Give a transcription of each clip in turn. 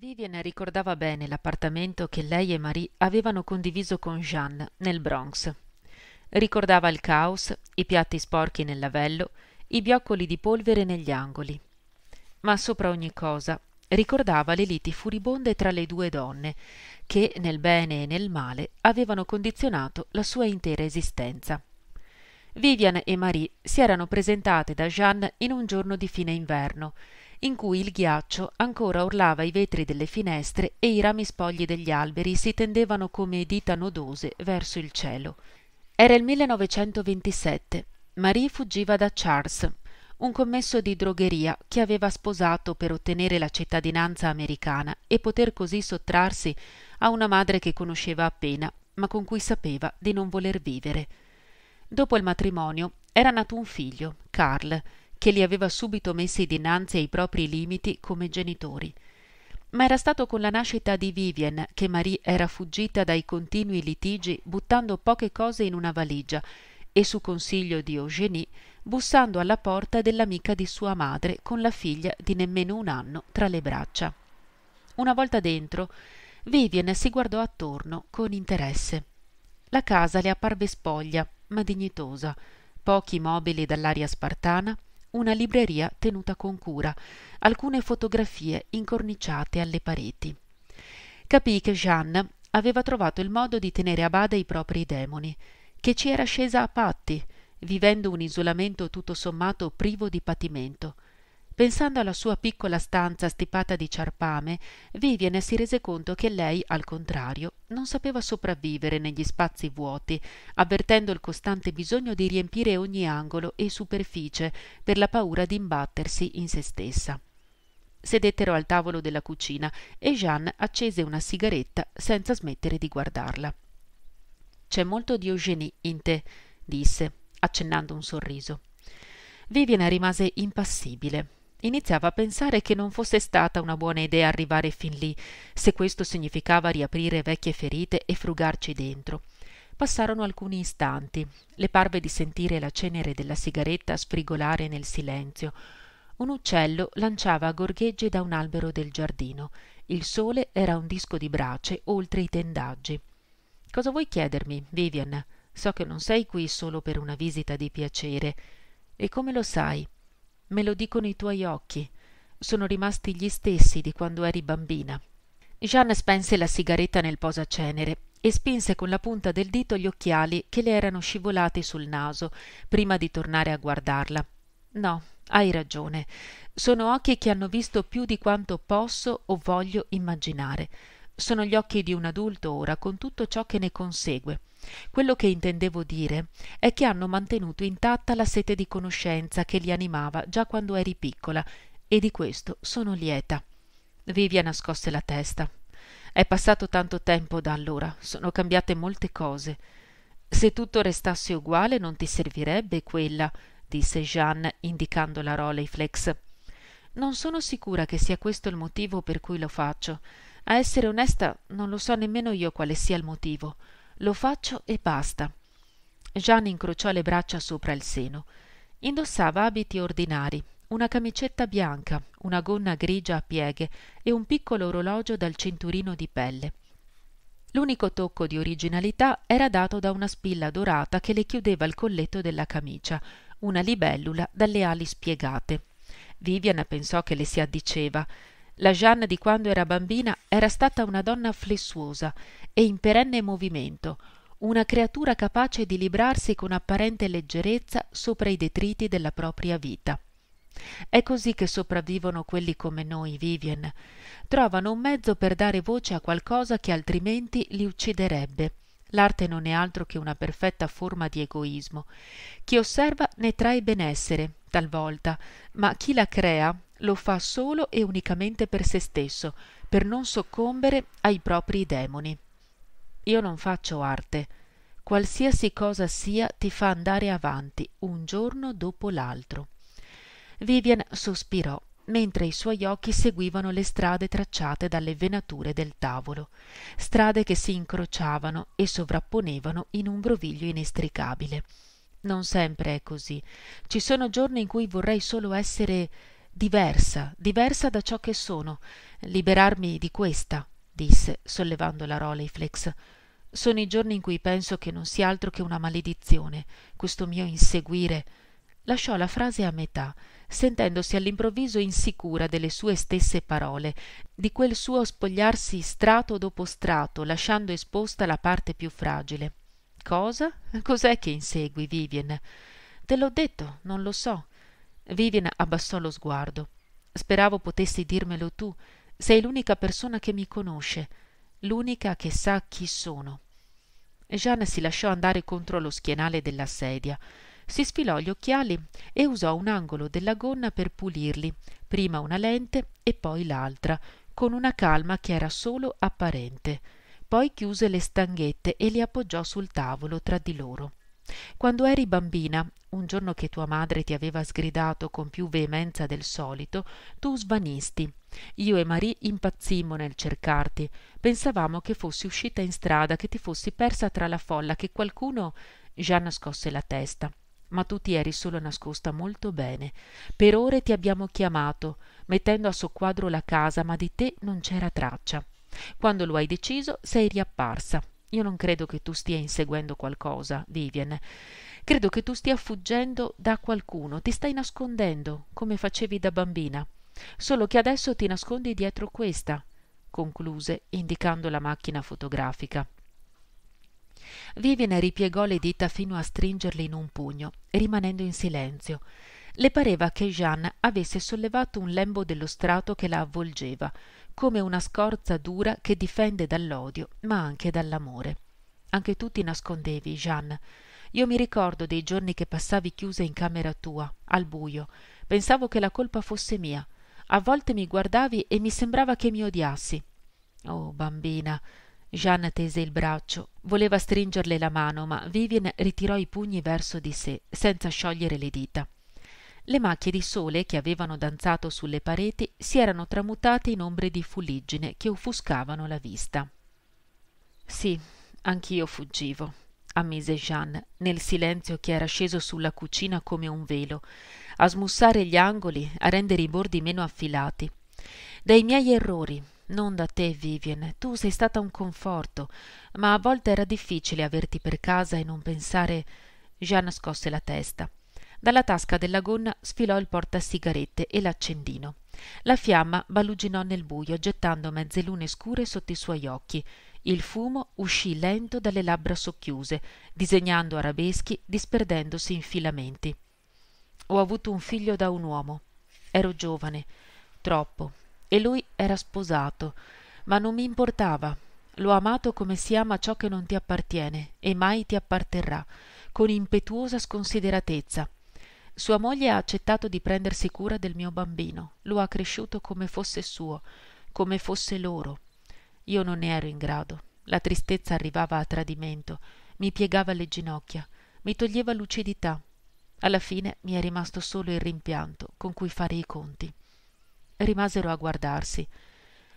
Vivien ricordava bene l'appartamento che lei e Marie avevano condiviso con Jeanne nel Bronx. Ricordava il caos, i piatti sporchi nel lavello, i bioccoli di polvere negli angoli. Ma sopra ogni cosa ricordava le liti furibonde tra le due donne, che nel bene e nel male avevano condizionato la sua intera esistenza. Vivian e Marie si erano presentate da Jeanne in un giorno di fine inverno in cui il ghiaccio ancora orlava i vetri delle finestre e i rami spogli degli alberi si tendevano come dita nodose verso il cielo. Era il 1927. Marie fuggiva da Charles, un commesso di drogheria che aveva sposato per ottenere la cittadinanza americana e poter così sottrarsi a una madre che conosceva appena, ma con cui sapeva di non voler vivere. Dopo il matrimonio era nato un figlio, Carl, che li aveva subito messi dinanzi ai propri limiti come genitori. Ma era stato con la nascita di Vivien che Marie era fuggita dai continui litigi buttando poche cose in una valigia e su consiglio di Eugénie bussando alla porta dell'amica di sua madre con la figlia di nemmeno un anno tra le braccia. Una volta dentro, Vivien si guardò attorno con interesse. La casa le apparve spoglia, ma dignitosa, pochi mobili dall'aria spartana, una libreria tenuta con cura, alcune fotografie incorniciate alle pareti. Capì che Jeanne aveva trovato il modo di tenere a bada i propri demoni, che ci era scesa a patti, vivendo un isolamento tutto sommato privo di patimento, Pensando alla sua piccola stanza stipata di ciarpame, Vivien si rese conto che lei, al contrario, non sapeva sopravvivere negli spazi vuoti, avvertendo il costante bisogno di riempire ogni angolo e superficie per la paura di imbattersi in se stessa. Sedettero al tavolo della cucina e Jeanne accese una sigaretta senza smettere di guardarla. C'è molto di Eugénie in te, disse, accennando un sorriso. Vivian rimase impassibile. Iniziava a pensare che non fosse stata una buona idea arrivare fin lì, se questo significava riaprire vecchie ferite e frugarci dentro. Passarono alcuni istanti. Le parve di sentire la cenere della sigaretta sfrigolare nel silenzio. Un uccello lanciava gorgheggi da un albero del giardino. Il sole era un disco di brace oltre i tendaggi. Cosa vuoi chiedermi, Vivian? So che non sei qui solo per una visita di piacere. E come lo sai? Me lo dicono i tuoi occhi. Sono rimasti gli stessi di quando eri bambina. Jeanne spense la sigaretta nel posacenere e spinse con la punta del dito gli occhiali che le erano scivolati sul naso prima di tornare a guardarla. No, hai ragione. Sono occhi che hanno visto più di quanto posso o voglio immaginare sono gli occhi di un adulto ora con tutto ciò che ne consegue. Quello che intendevo dire è che hanno mantenuto intatta la sete di conoscenza che li animava già quando eri piccola, e di questo sono lieta. Vivia nascosse la testa. È passato tanto tempo da allora, sono cambiate molte cose. Se tutto restasse uguale non ti servirebbe quella, disse Jeanne indicando la Rolleiflex. Non sono sicura che sia questo il motivo per cui lo faccio. A essere onesta, non lo so nemmeno io quale sia il motivo. Lo faccio e basta. Jeanne incrociò le braccia sopra il seno. Indossava abiti ordinari, una camicetta bianca, una gonna grigia a pieghe e un piccolo orologio dal cinturino di pelle. L'unico tocco di originalità era dato da una spilla dorata che le chiudeva il colletto della camicia, una libellula dalle ali spiegate. Vivian pensò che le si addiceva. La Jeanne di quando era bambina era stata una donna flessuosa e in perenne movimento, una creatura capace di librarsi con apparente leggerezza sopra i detriti della propria vita. È così che sopravvivono quelli come noi, Vivien. Trovano un mezzo per dare voce a qualcosa che altrimenti li ucciderebbe. L'arte non è altro che una perfetta forma di egoismo. Chi osserva ne trae benessere, talvolta, ma chi la crea lo fa solo e unicamente per se stesso, per non soccombere ai propri demoni. Io non faccio arte. Qualsiasi cosa sia ti fa andare avanti, un giorno dopo l'altro. Vivian sospirò, mentre i suoi occhi seguivano le strade tracciate dalle venature del tavolo, strade che si incrociavano e sovrapponevano in un groviglio inestricabile. Non sempre è così. Ci sono giorni in cui vorrei solo essere diversa, diversa da ciò che sono, liberarmi di questa, disse, sollevando la Rolleiflex. Sono i giorni in cui penso che non sia altro che una maledizione, questo mio inseguire. Lasciò la frase a metà, sentendosi all'improvviso insicura delle sue stesse parole, di quel suo spogliarsi strato dopo strato, lasciando esposta la parte più fragile. Cosa? Cos'è che insegui, Vivien? Te l'ho detto, non lo so. Vivien abbassò lo sguardo. Speravo potessi dirmelo tu. Sei l'unica persona che mi conosce, l'unica che sa chi sono. Jeanne si lasciò andare contro lo schienale della sedia. Si sfilò gli occhiali e usò un angolo della gonna per pulirli, prima una lente e poi l'altra, con una calma che era solo apparente. Poi chiuse le stanghette e li appoggiò sul tavolo tra di loro quando eri bambina un giorno che tua madre ti aveva sgridato con più veemenza del solito tu svanisti io e marì impazzimmo nel cercarti pensavamo che fossi uscita in strada che ti fossi persa tra la folla che qualcuno jeanne scosse la testa ma tu ti eri solo nascosta molto bene per ore ti abbiamo chiamato mettendo a soqquadro la casa ma di te non c'era traccia quando lo hai deciso sei riapparsa io non credo che tu stia inseguendo qualcosa, Vivien. Credo che tu stia fuggendo da qualcuno, ti stai nascondendo, come facevi da bambina. Solo che adesso ti nascondi dietro questa, concluse, indicando la macchina fotografica. Vivien ripiegò le dita fino a stringerle in un pugno, rimanendo in silenzio. Le pareva che Jeanne avesse sollevato un lembo dello strato che la avvolgeva, come una scorza dura che difende dall'odio, ma anche dall'amore. Anche tu ti nascondevi, Jeanne. Io mi ricordo dei giorni che passavi chiusa in camera tua, al buio. Pensavo che la colpa fosse mia. A volte mi guardavi e mi sembrava che mi odiassi. Oh, bambina. Jeanne tese il braccio. Voleva stringerle la mano, ma Vivien ritirò i pugni verso di sé, senza sciogliere le dita le macchie di sole che avevano danzato sulle pareti si erano tramutate in ombre di fuliggine che offuscavano la vista. Sì, anch'io fuggivo, ammise Jeanne, nel silenzio che era sceso sulla cucina come un velo, a smussare gli angoli, a rendere i bordi meno affilati. Dai miei errori, non da te, Vivien, tu sei stata un conforto, ma a volte era difficile averti per casa e non pensare. Jeanne scosse la testa. Dalla tasca della gonna sfilò il portasigarette e l'accendino. La fiamma baluginò nel buio, gettando mezze lune scure sotto i suoi occhi. Il fumo uscì lento dalle labbra socchiuse, disegnando arabeschi, disperdendosi in filamenti. Ho avuto un figlio da un uomo. Ero giovane, troppo, e lui era sposato, ma non mi importava. L'ho amato come si ama ciò che non ti appartiene e mai ti apparterrà, con impetuosa sconsideratezza sua moglie ha accettato di prendersi cura del mio bambino, lo ha cresciuto come fosse suo, come fosse loro. Io non ne ero in grado. La tristezza arrivava a tradimento, mi piegava le ginocchia, mi toglieva lucidità. Alla fine mi è rimasto solo il rimpianto con cui fare i conti. Rimasero a guardarsi,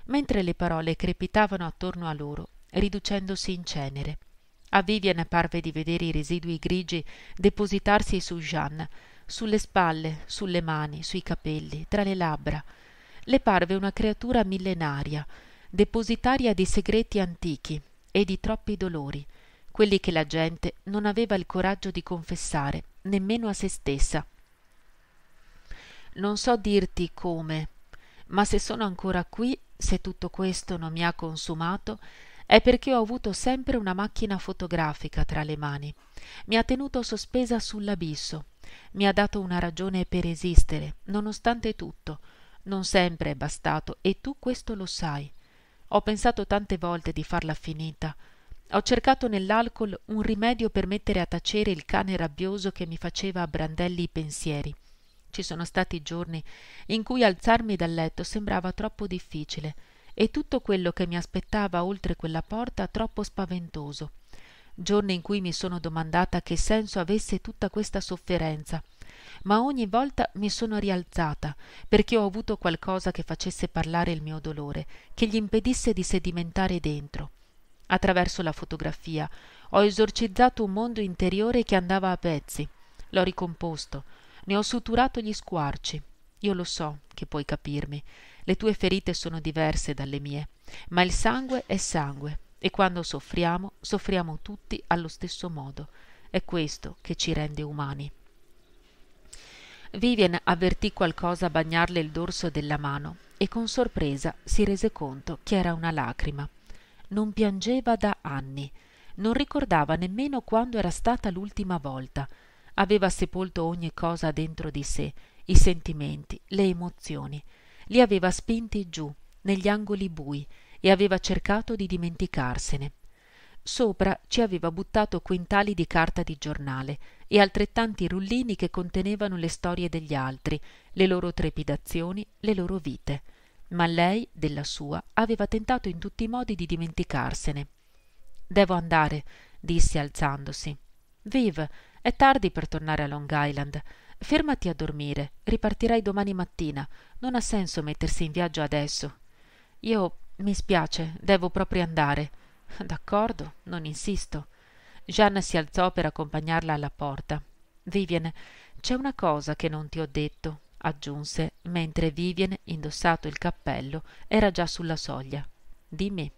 mentre le parole crepitavano attorno a loro, riducendosi in cenere. A Vivian parve di vedere i residui grigi depositarsi su Jeanne, sulle spalle, sulle mani, sui capelli, tra le labbra. Le parve una creatura millenaria, depositaria di segreti antichi e di troppi dolori, quelli che la gente non aveva il coraggio di confessare nemmeno a se stessa. Non so dirti come, ma se sono ancora qui, se tutto questo non mi ha consumato, è perché ho avuto sempre una macchina fotografica tra le mani. Mi ha tenuto sospesa sull'abisso, mi ha dato una ragione per esistere, nonostante tutto. Non sempre è bastato e tu questo lo sai. Ho pensato tante volte di farla finita. Ho cercato nell'alcol un rimedio per mettere a tacere il cane rabbioso che mi faceva a brandelli i pensieri. Ci sono stati giorni in cui alzarmi dal letto sembrava troppo difficile e tutto quello che mi aspettava oltre quella porta troppo spaventoso giorni in cui mi sono domandata che senso avesse tutta questa sofferenza ma ogni volta mi sono rialzata perché ho avuto qualcosa che facesse parlare il mio dolore che gli impedisse di sedimentare dentro attraverso la fotografia ho esorcizzato un mondo interiore che andava a pezzi l'ho ricomposto ne ho suturato gli squarci io lo so che puoi capirmi le tue ferite sono diverse dalle mie ma il sangue è sangue e quando soffriamo, soffriamo tutti allo stesso modo. È questo che ci rende umani. Vivien avvertì qualcosa bagnarle il dorso della mano e con sorpresa si rese conto che era una lacrima. Non piangeva da anni, non ricordava nemmeno quando era stata l'ultima volta. Aveva sepolto ogni cosa dentro di sé, i sentimenti, le emozioni. Li aveva spinti giù, negli angoli bui, e aveva cercato di dimenticarsene sopra ci aveva buttato quintali di carta di giornale e altrettanti rullini che contenevano le storie degli altri, le loro trepidazioni, le loro vite. Ma lei, della sua, aveva tentato in tutti i modi di dimenticarsene. Devo andare, disse alzandosi. Viv, è tardi per tornare a Long Island. Fermati a dormire, ripartirai domani mattina. Non ha senso mettersi in viaggio adesso. Io mi spiace, devo proprio andare. D'accordo, non insisto. Jeanne si alzò per accompagnarla alla porta. Vivien, c'è una cosa che non ti ho detto, aggiunse, mentre Vivien, indossato il cappello, era già sulla soglia. Dimmi.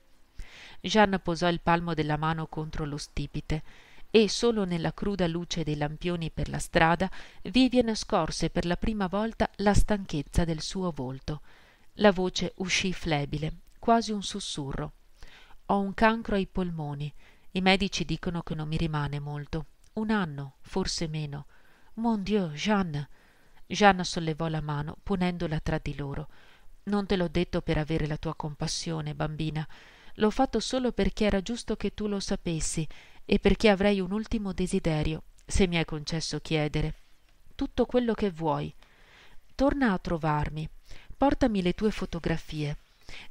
Jeanne posò il palmo della mano contro lo stipite e solo nella cruda luce dei lampioni per la strada Vivien scorse per la prima volta la stanchezza del suo volto. La voce uscì flebile quasi un sussurro ho un cancro ai polmoni i medici dicono che non mi rimane molto un anno forse meno mon dieu jeanne jeanne sollevò la mano ponendola tra di loro non te l'ho detto per avere la tua compassione bambina l'ho fatto solo perché era giusto che tu lo sapessi e perché avrei un ultimo desiderio se mi è concesso chiedere tutto quello che vuoi torna a trovarmi portami le tue fotografie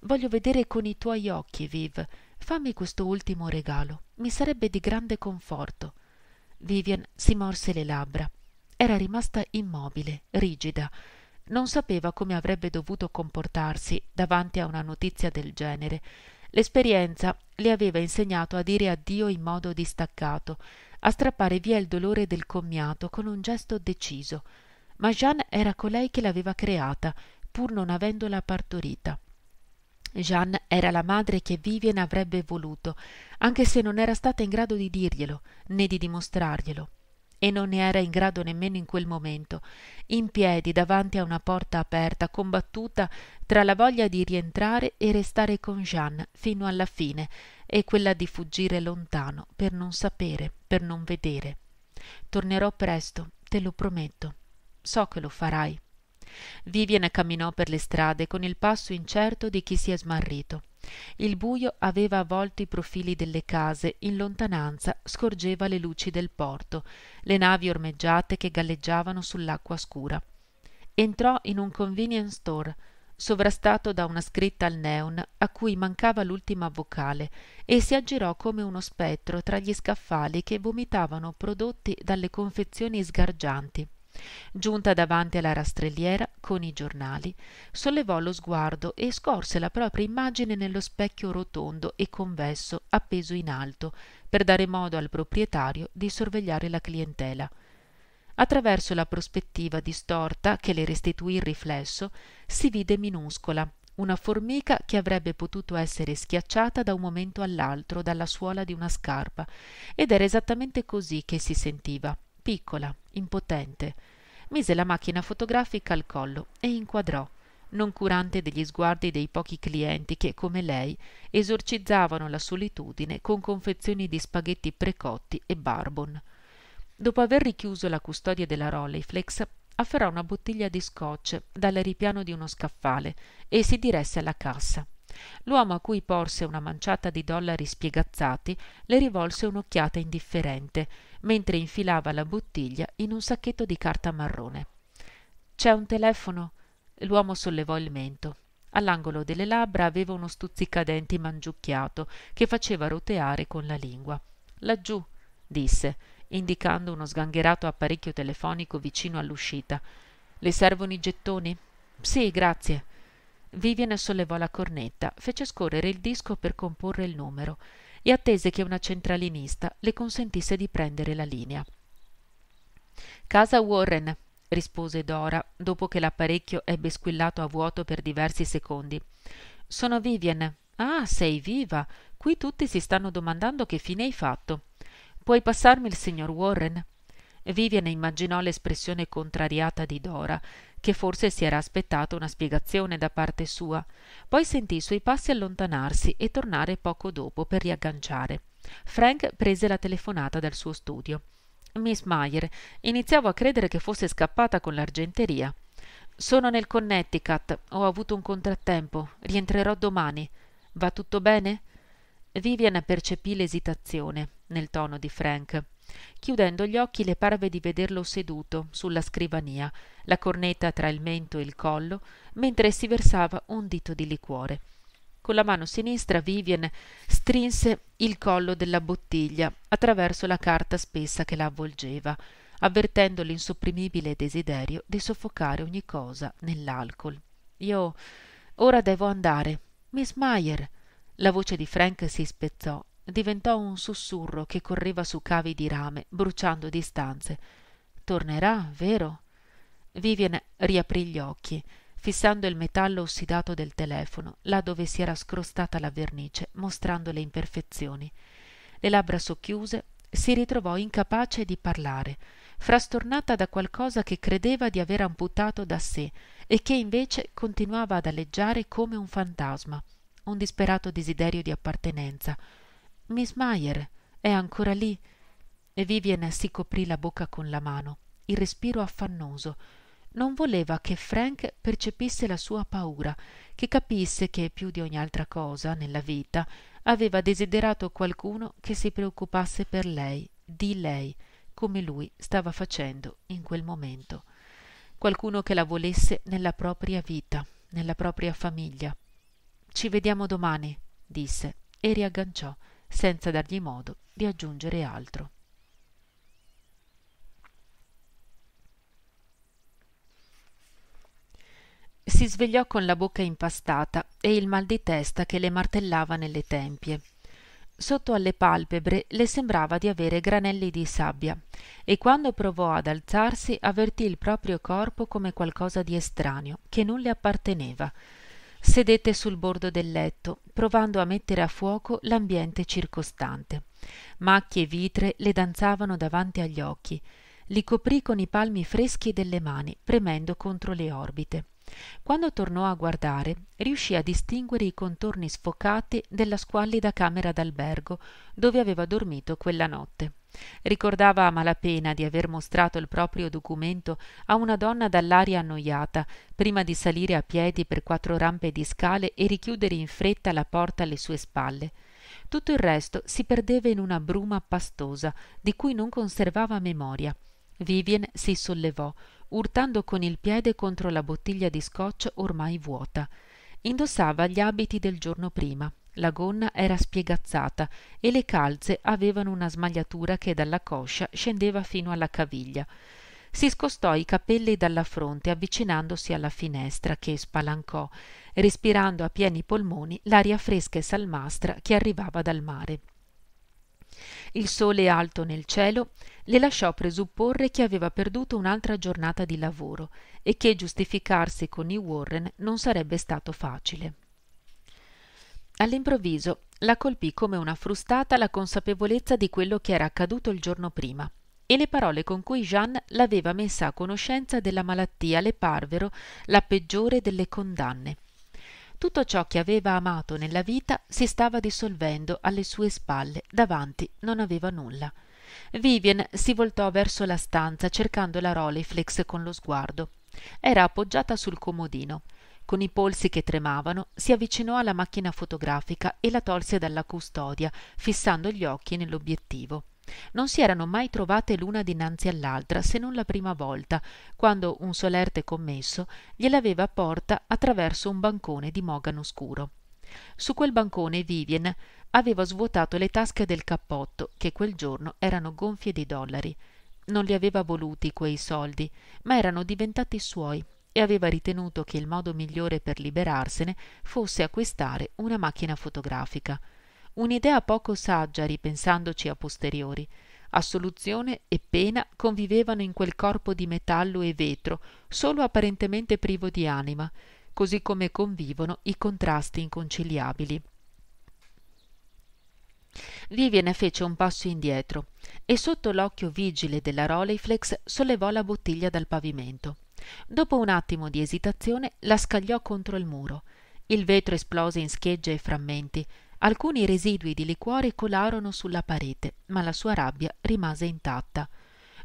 Voglio vedere con i tuoi occhi, Viv. Fammi questo ultimo regalo. Mi sarebbe di grande conforto. Vivian si morse le labbra. Era rimasta immobile, rigida. Non sapeva come avrebbe dovuto comportarsi davanti a una notizia del genere. L'esperienza le aveva insegnato a dire addio in modo distaccato, a strappare via il dolore del commiato con un gesto deciso. Ma Jeanne era colei che l'aveva creata, pur non avendola partorita. Jeanne era la madre che Vivien avrebbe voluto, anche se non era stata in grado di dirglielo né di dimostrarglielo. E non ne era in grado nemmeno in quel momento, in piedi davanti a una porta aperta, combattuta tra la voglia di rientrare e restare con Jeanne fino alla fine e quella di fuggire lontano per non sapere, per non vedere. Tornerò presto, te lo prometto. So che lo farai. Vivien camminò per le strade con il passo incerto di chi si è smarrito. Il buio aveva avvolto i profili delle case, in lontananza scorgeva le luci del porto, le navi ormeggiate che galleggiavano sull'acqua scura. Entrò in un convenience store, sovrastato da una scritta al neon a cui mancava l'ultima vocale, e si aggirò come uno spettro tra gli scaffali che vomitavano prodotti dalle confezioni sgargianti giunta davanti alla rastrelliera con i giornali sollevò lo sguardo e scorse la propria immagine nello specchio rotondo e convesso appeso in alto per dare modo al proprietario di sorvegliare la clientela attraverso la prospettiva distorta che le restituì il riflesso si vide minuscola una formica che avrebbe potuto essere schiacciata da un momento all'altro dalla suola di una scarpa ed era esattamente così che si sentiva piccola impotente. Mise la macchina fotografica al collo e inquadrò, non curante degli sguardi dei pochi clienti che, come lei, esorcizzavano la solitudine con confezioni di spaghetti precotti e barbon. Dopo aver richiuso la custodia della Rolleiflex, afferrò una bottiglia di scotch dal ripiano di uno scaffale e si diresse alla cassa l'uomo a cui porse una manciata di dollari spiegazzati le rivolse un'occhiata indifferente mentre infilava la bottiglia in un sacchetto di carta marrone c'è un telefono l'uomo sollevò il mento all'angolo delle labbra aveva uno stuzzicadenti mangiucchiato che faceva roteare con la lingua laggiù disse indicando uno sgangherato apparecchio telefonico vicino all'uscita le servono i gettoni sì grazie Vivian sollevò la cornetta, fece scorrere il disco per comporre il numero e attese che una centralinista le consentisse di prendere la linea. Casa Warren, rispose Dora, dopo che l'apparecchio ebbe squillato a vuoto per diversi secondi. Sono Vivian. Ah, sei viva. Qui tutti si stanno domandando che fine hai fatto. Puoi passarmi il signor Warren? Vivian immaginò l'espressione contrariata di Dora che forse si era aspettato una spiegazione da parte sua, poi sentì i suoi passi allontanarsi e tornare poco dopo per riagganciare. Frank prese la telefonata dal suo studio. Miss Meyer, iniziavo a credere che fosse scappata con l'argenteria. Sono nel Connecticut, ho avuto un contrattempo, rientrerò domani. Va tutto bene? Vivian percepì l'esitazione nel tono di Frank chiudendo gli occhi le parve di vederlo seduto sulla scrivania la cornetta tra il mento e il collo mentre si versava un dito di liquore con la mano sinistra Vivien strinse il collo della bottiglia attraverso la carta spessa che la avvolgeva avvertendo l'insopprimibile desiderio di soffocare ogni cosa nell'alcol io ora devo andare miss meyer la voce di frank si spezzò diventò un sussurro che correva su cavi di rame, bruciando distanze. Tornerà, vero? Vivian riaprì gli occhi, fissando il metallo ossidato del telefono, là dove si era scrostata la vernice, mostrando le imperfezioni. Le labbra socchiuse, si ritrovò incapace di parlare, frastornata da qualcosa che credeva di aver amputato da sé e che invece continuava ad aleggiare come un fantasma, un disperato desiderio di appartenenza, miss meyer è ancora lì e vivien si coprì la bocca con la mano il respiro affannoso non voleva che frank percepisse la sua paura che capisse che più di ogni altra cosa nella vita aveva desiderato qualcuno che si preoccupasse per lei di lei come lui stava facendo in quel momento qualcuno che la volesse nella propria vita nella propria famiglia ci vediamo domani disse e riagganciò senza dargli modo di aggiungere altro. Si svegliò con la bocca impastata e il mal di testa che le martellava nelle tempie. Sotto alle palpebre le sembrava di avere granelli di sabbia e quando provò ad alzarsi avvertì il proprio corpo come qualcosa di estraneo che non le apparteneva sedette sul bordo del letto, provando a mettere a fuoco l'ambiente circostante. Macchie vitre le danzavano davanti agli occhi. Li coprì con i palmi freschi delle mani, premendo contro le orbite. Quando tornò a guardare, riuscì a distinguere i contorni sfocati della squallida camera d'albergo dove aveva dormito quella notte ricordava a malapena di aver mostrato il proprio documento a una donna dall'aria annoiata prima di salire a piedi per quattro rampe di scale e richiudere in fretta la porta alle sue spalle tutto il resto si perdeva in una bruma pastosa di cui non conservava memoria vivien si sollevò urtando con il piede contro la bottiglia di scotch ormai vuota indossava gli abiti del giorno prima la gonna era spiegazzata e le calze avevano una smagliatura che dalla coscia scendeva fino alla caviglia. Si scostò i capelli dalla fronte avvicinandosi alla finestra che spalancò, respirando a pieni polmoni l'aria fresca e salmastra che arrivava dal mare. Il sole alto nel cielo le lasciò presupporre che aveva perduto un'altra giornata di lavoro e che giustificarsi con i Warren non sarebbe stato facile. All'improvviso la colpì come una frustata la consapevolezza di quello che era accaduto il giorno prima e le parole con cui Jeanne l'aveva messa a conoscenza della malattia le parvero la peggiore delle condanne. Tutto ciò che aveva amato nella vita si stava dissolvendo alle sue spalle, davanti non aveva nulla. Vivien si voltò verso la stanza cercando la Rolleiflex con lo sguardo. Era appoggiata sul comodino con i polsi che tremavano, si avvicinò alla macchina fotografica e la tolse dalla custodia, fissando gli occhi nell'obiettivo. Non si erano mai trovate l'una dinanzi all'altra se non la prima volta, quando un solerte commesso gliel'aveva porta attraverso un bancone di mogano scuro. Su quel bancone Vivien aveva svuotato le tasche del cappotto, che quel giorno erano gonfie di dollari. Non li aveva voluti quei soldi, ma erano diventati suoi e aveva ritenuto che il modo migliore per liberarsene fosse acquistare una macchina fotografica. Un'idea poco saggia ripensandoci a posteriori. Assoluzione e pena convivevano in quel corpo di metallo e vetro, solo apparentemente privo di anima, così come convivono i contrasti inconciliabili. Vivian fece un passo indietro e sotto l'occhio vigile della Rolleiflex sollevò la bottiglia dal pavimento. Dopo un attimo di esitazione la scagliò contro il muro. Il vetro esplose in schegge e frammenti. Alcuni residui di liquore colarono sulla parete, ma la sua rabbia rimase intatta.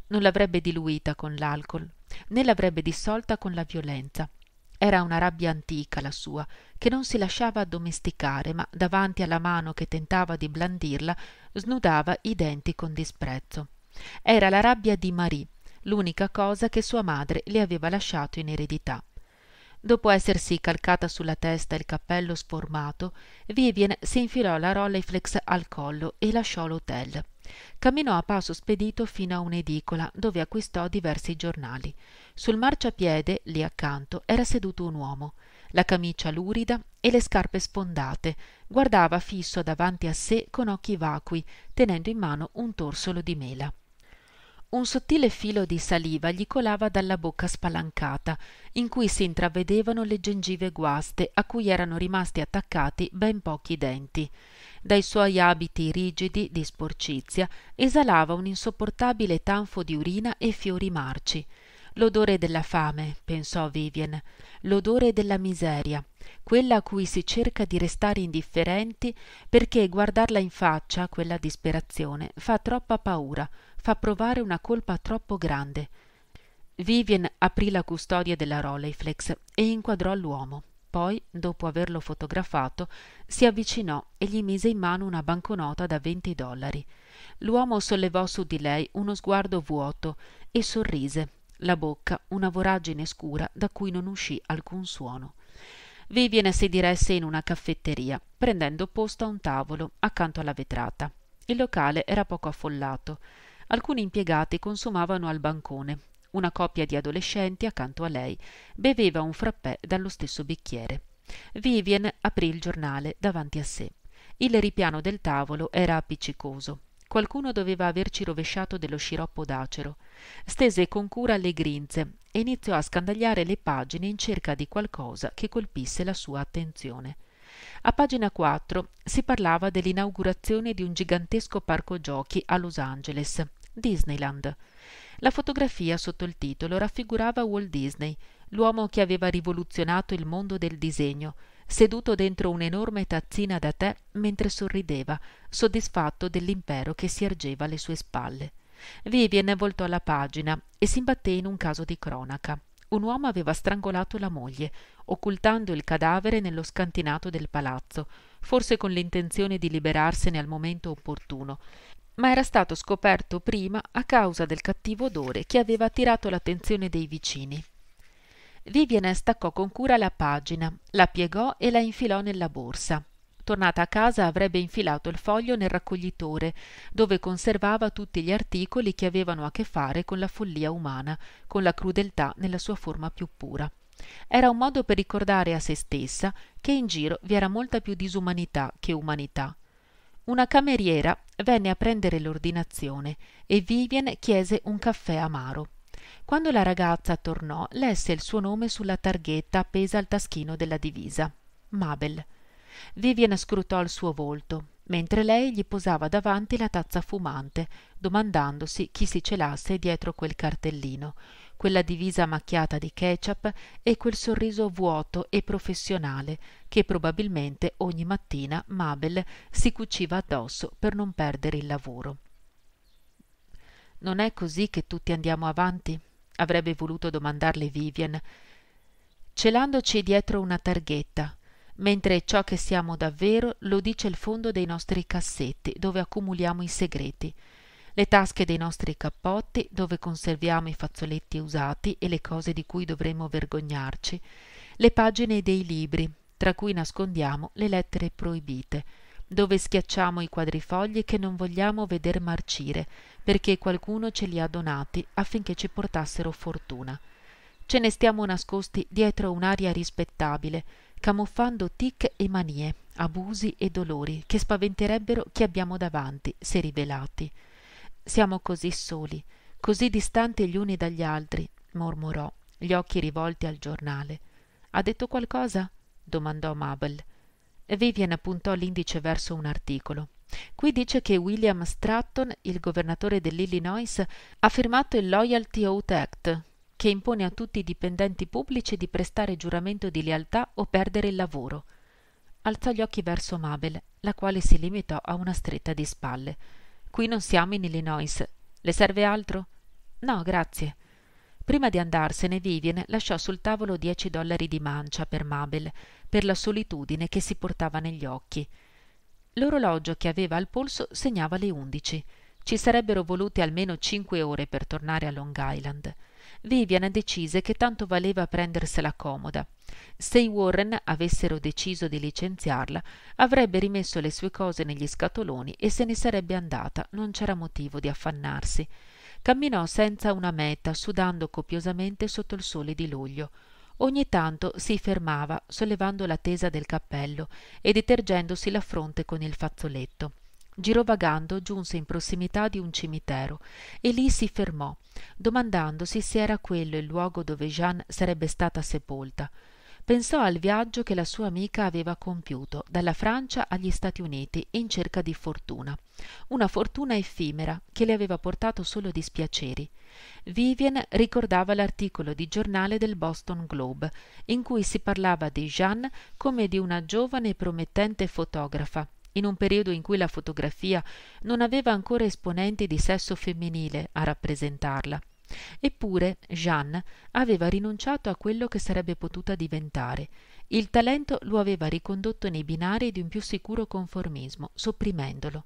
Non l'avrebbe diluita con l'alcol, né l'avrebbe dissolta con la violenza. Era una rabbia antica la sua, che non si lasciava addomesticare, ma davanti alla mano che tentava di blandirla, snudava i denti con disprezzo. Era la rabbia di Marie, l'unica cosa che sua madre le aveva lasciato in eredità. Dopo essersi calcata sulla testa il cappello sformato, Vivien si infilò la Rolleiflex al collo e lasciò l'hotel. Camminò a passo spedito fino a un'edicola dove acquistò diversi giornali. Sul marciapiede, lì accanto, era seduto un uomo. La camicia lurida e le scarpe sfondate, guardava fisso davanti a sé con occhi vacui, tenendo in mano un torsolo di mela un sottile filo di saliva gli colava dalla bocca spalancata in cui si intravedevano le gengive guaste a cui erano rimasti attaccati ben pochi denti dai suoi abiti rigidi di sporcizia esalava un insopportabile tanfo di urina e fiori marci l'odore della fame pensò vivien l'odore della miseria quella a cui si cerca di restare indifferenti perché guardarla in faccia quella disperazione fa troppa paura fa provare una colpa troppo grande vivien aprì la custodia della Rolleiflex e inquadrò l'uomo poi dopo averlo fotografato si avvicinò e gli mise in mano una banconota da venti dollari l'uomo sollevò su di lei uno sguardo vuoto e sorrise la bocca una voragine scura da cui non uscì alcun suono. Vivien si diresse in una caffetteria, prendendo posto a un tavolo accanto alla vetrata. Il locale era poco affollato. Alcuni impiegati consumavano al bancone. Una coppia di adolescenti accanto a lei beveva un frappè dallo stesso bicchiere. Vivien aprì il giornale davanti a sé. Il ripiano del tavolo era appiccicoso. Qualcuno doveva averci rovesciato dello sciroppo d'acero. Stese con cura le grinze e iniziò a scandagliare le pagine in cerca di qualcosa che colpisse la sua attenzione. A pagina 4 si parlava dell'inaugurazione di un gigantesco parco giochi a Los Angeles, Disneyland. La fotografia sotto il titolo raffigurava Walt Disney, l'uomo che aveva rivoluzionato il mondo del disegno, seduto dentro un'enorme tazzina da tè mentre sorrideva, soddisfatto dell'impero che si ergeva alle sue spalle. Vivien voltò la pagina e s'imbatté in un caso di cronaca. Un uomo aveva strangolato la moglie, occultando il cadavere nello scantinato del palazzo, forse con l'intenzione di liberarsene al momento opportuno, ma era stato scoperto prima a causa del cattivo odore che aveva attirato l'attenzione dei vicini. Vivien staccò con cura la pagina, la piegò e la infilò nella borsa. Tornata a casa avrebbe infilato il foglio nel raccoglitore, dove conservava tutti gli articoli che avevano a che fare con la follia umana, con la crudeltà nella sua forma più pura. Era un modo per ricordare a se stessa che in giro vi era molta più disumanità che umanità. Una cameriera venne a prendere l'ordinazione e Vivien chiese un caffè amaro. Quando la ragazza tornò, lesse il suo nome sulla targhetta appesa al taschino della divisa. Mabel. Vivian scrutò il suo volto, mentre lei gli posava davanti la tazza fumante, domandandosi chi si celasse dietro quel cartellino, quella divisa macchiata di ketchup e quel sorriso vuoto e professionale che probabilmente ogni mattina Mabel si cuciva addosso per non perdere il lavoro. Non è così che tutti andiamo avanti? avrebbe voluto domandarle Vivien, celandoci dietro una targhetta, mentre ciò che siamo davvero lo dice il fondo dei nostri cassetti, dove accumuliamo i segreti, le tasche dei nostri cappotti, dove conserviamo i fazzoletti usati e le cose di cui dovremmo vergognarci, le pagine dei libri, tra cui nascondiamo le lettere proibite, dove schiacciamo i quadrifogli che non vogliamo veder marcire, perché qualcuno ce li ha donati affinché ci portassero fortuna. Ce ne stiamo nascosti dietro un'aria rispettabile, camuffando tic e manie, abusi e dolori che spaventerebbero chi abbiamo davanti, se rivelati. Siamo così soli, così distanti gli uni dagli altri, mormorò, gli occhi rivolti al giornale. Ha detto qualcosa? domandò Mabel. Vivian puntò l'indice verso un articolo. Qui dice che William Stratton, il governatore dell'Illinois, ha firmato il Loyalty Oath Act, che impone a tutti i dipendenti pubblici di prestare giuramento di lealtà o perdere il lavoro. Alzò gli occhi verso Mabel, la quale si limitò a una stretta di spalle. Qui non siamo in Illinois. Le serve altro? No, grazie. Prima di andarsene, Vivian lasciò sul tavolo dieci dollari di mancia per Mabel per la solitudine che si portava negli occhi. L'orologio che aveva al polso segnava le undici. Ci sarebbero volute almeno cinque ore per tornare a Long Island. Vivian decise che tanto valeva prendersela comoda. Se i Warren avessero deciso di licenziarla, avrebbe rimesso le sue cose negli scatoloni e se ne sarebbe andata, non c'era motivo di affannarsi. Camminò senza una meta, sudando copiosamente sotto il sole di luglio ogni tanto si fermava sollevando la tesa del cappello e detergendosi la fronte con il fazzoletto girovagando giunse in prossimità di un cimitero e lì si fermò domandandosi se era quello il luogo dove jeanne sarebbe stata sepolta pensò al viaggio che la sua amica aveva compiuto dalla Francia agli Stati Uniti in cerca di fortuna, una fortuna effimera che le aveva portato solo dispiaceri. Vivien ricordava l'articolo di giornale del Boston Globe, in cui si parlava di Jeanne come di una giovane e promettente fotografa, in un periodo in cui la fotografia non aveva ancora esponenti di sesso femminile a rappresentarla Eppure Jeanne aveva rinunciato a quello che sarebbe potuta diventare. Il talento lo aveva ricondotto nei binari di un più sicuro conformismo, sopprimendolo.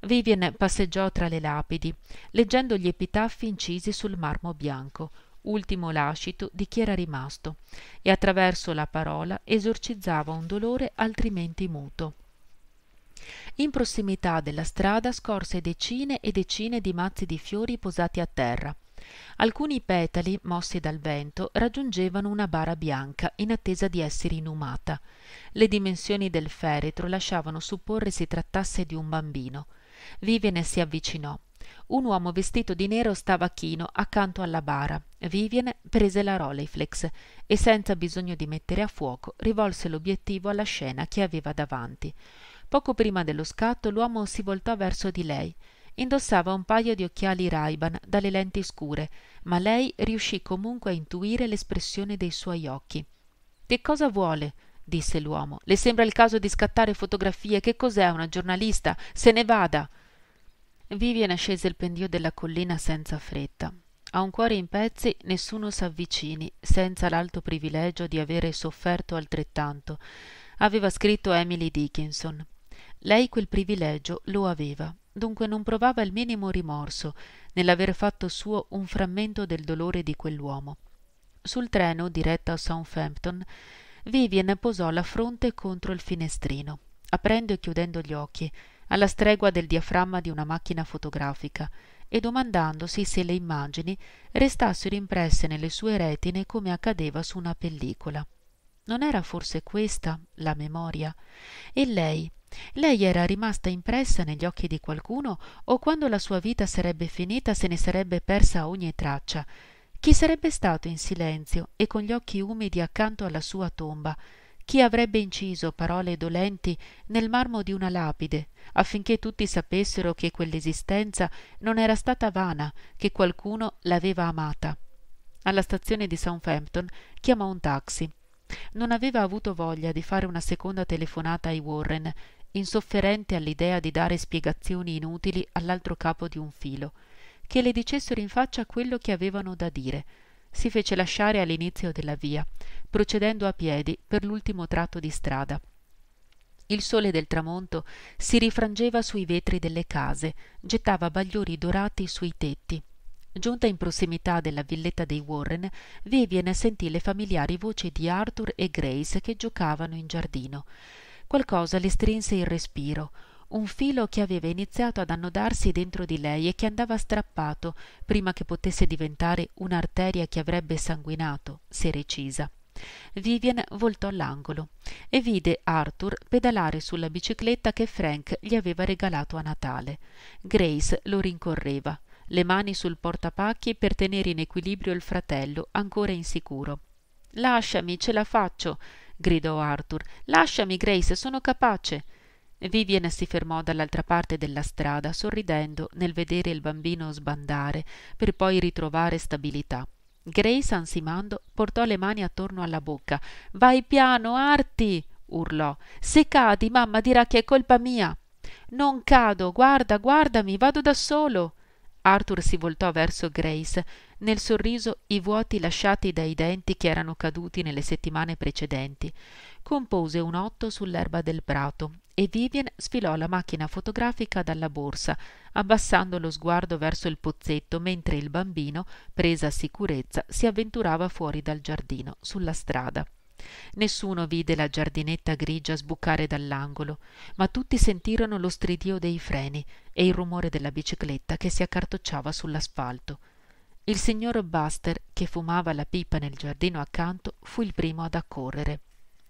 Vivien passeggiò tra le lapidi, leggendo gli epitaffi incisi sul marmo bianco, ultimo lascito di chi era rimasto, e attraverso la parola esorcizzava un dolore altrimenti muto. In prossimità della strada scorse decine e decine di mazzi di fiori posati a terra. Alcuni petali, mossi dal vento, raggiungevano una bara bianca in attesa di essere inumata. Le dimensioni del feretro lasciavano supporre si trattasse di un bambino. Vivien si avvicinò. Un uomo vestito di nero stava chino accanto alla bara. Vivien prese la Rolleiflex e senza bisogno di mettere a fuoco rivolse l'obiettivo alla scena che aveva davanti. Poco prima dello scatto l'uomo si voltò verso di lei indossava un paio di occhiali raiban dalle lenti scure ma lei riuscì comunque a intuire l'espressione dei suoi occhi che cosa vuole disse l'uomo le sembra il caso di scattare fotografie che cos'è una giornalista se ne vada Vivian scese il pendio della collina senza fretta a un cuore in pezzi nessuno s'avvicini senza l'alto privilegio di avere sofferto altrettanto aveva scritto Emily Dickinson lei quel privilegio lo aveva dunque non provava il minimo rimorso nell'aver fatto suo un frammento del dolore di quell'uomo sul treno diretto a southampton vivien posò la fronte contro il finestrino aprendo e chiudendo gli occhi alla stregua del diaframma di una macchina fotografica e domandandosi se le immagini restassero impresse nelle sue retine come accadeva su una pellicola non era forse questa la memoria e lei lei era rimasta impressa negli occhi di qualcuno o quando la sua vita sarebbe finita se ne sarebbe persa ogni traccia chi sarebbe stato in silenzio e con gli occhi umidi accanto alla sua tomba chi avrebbe inciso parole dolenti nel marmo di una lapide affinché tutti sapessero che quell'esistenza non era stata vana che qualcuno l'aveva amata alla stazione di Southampton chiamò un taxi non aveva avuto voglia di fare una seconda telefonata ai Warren insofferente all'idea di dare spiegazioni inutili all'altro capo di un filo, che le dicessero in faccia quello che avevano da dire. Si fece lasciare all'inizio della via, procedendo a piedi per l'ultimo tratto di strada. Il sole del tramonto si rifrangeva sui vetri delle case, gettava bagliori dorati sui tetti. Giunta in prossimità della villetta dei Warren, Vivien sentì le familiari voci di Arthur e Grace che giocavano in giardino qualcosa le strinse il respiro un filo che aveva iniziato ad annodarsi dentro di lei e che andava strappato prima che potesse diventare un'arteria che avrebbe sanguinato se recisa Vivian voltò all'angolo e vide Arthur pedalare sulla bicicletta che Frank gli aveva regalato a Natale. Grace lo rincorreva, le mani sul portapacchi per tenere in equilibrio il fratello, ancora insicuro. Lasciami, ce la faccio, gridò Arthur. Lasciami, Grace, sono capace. Vivian si fermò dall'altra parte della strada, sorridendo nel vedere il bambino sbandare, per poi ritrovare stabilità. Grace, ansimando, portò le mani attorno alla bocca. Vai piano, Arti! urlò. Se cadi, mamma dirà che è colpa mia. Non cado, guarda, guardami, vado da solo arthur si voltò verso grace nel sorriso i vuoti lasciati dai denti che erano caduti nelle settimane precedenti compose un otto sull'erba del prato e vivien sfilò la macchina fotografica dalla borsa abbassando lo sguardo verso il pozzetto mentre il bambino presa a sicurezza si avventurava fuori dal giardino sulla strada nessuno vide la giardinetta grigia sbucare dall'angolo ma tutti sentirono lo stridio dei freni e il rumore della bicicletta che si accartocciava sull'asfalto il signor buster che fumava la pipa nel giardino accanto fu il primo ad accorrere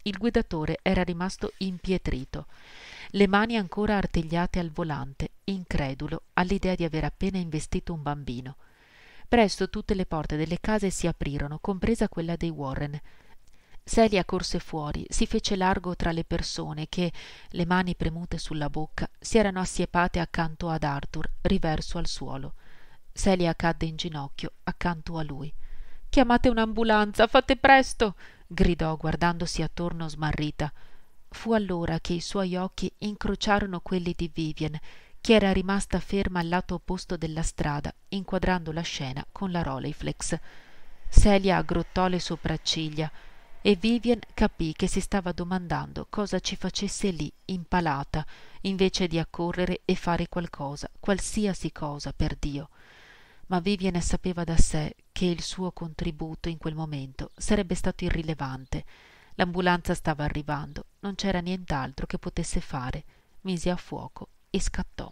il guidatore era rimasto impietrito le mani ancora artigliate al volante incredulo all'idea di aver appena investito un bambino presto tutte le porte delle case si aprirono compresa quella dei warren Celia corse fuori, si fece largo tra le persone che, le mani premute sulla bocca, si erano assiepate accanto ad Arthur, riverso al suolo. Celia cadde in ginocchio accanto a lui. Chiamate un'ambulanza, fate presto! gridò guardandosi attorno smarrita. Fu allora che i suoi occhi incrociarono quelli di Vivien, che era rimasta ferma al lato opposto della strada, inquadrando la scena con la Rolleiflex. Celia aggrottò le sopracciglia e Vivian capì che si stava domandando cosa ci facesse lì, impalata, invece di accorrere e fare qualcosa, qualsiasi cosa, per Dio. Ma Vivian sapeva da sé che il suo contributo in quel momento sarebbe stato irrilevante. L'ambulanza stava arrivando, non c'era nient'altro che potesse fare. Mise a fuoco e scattò.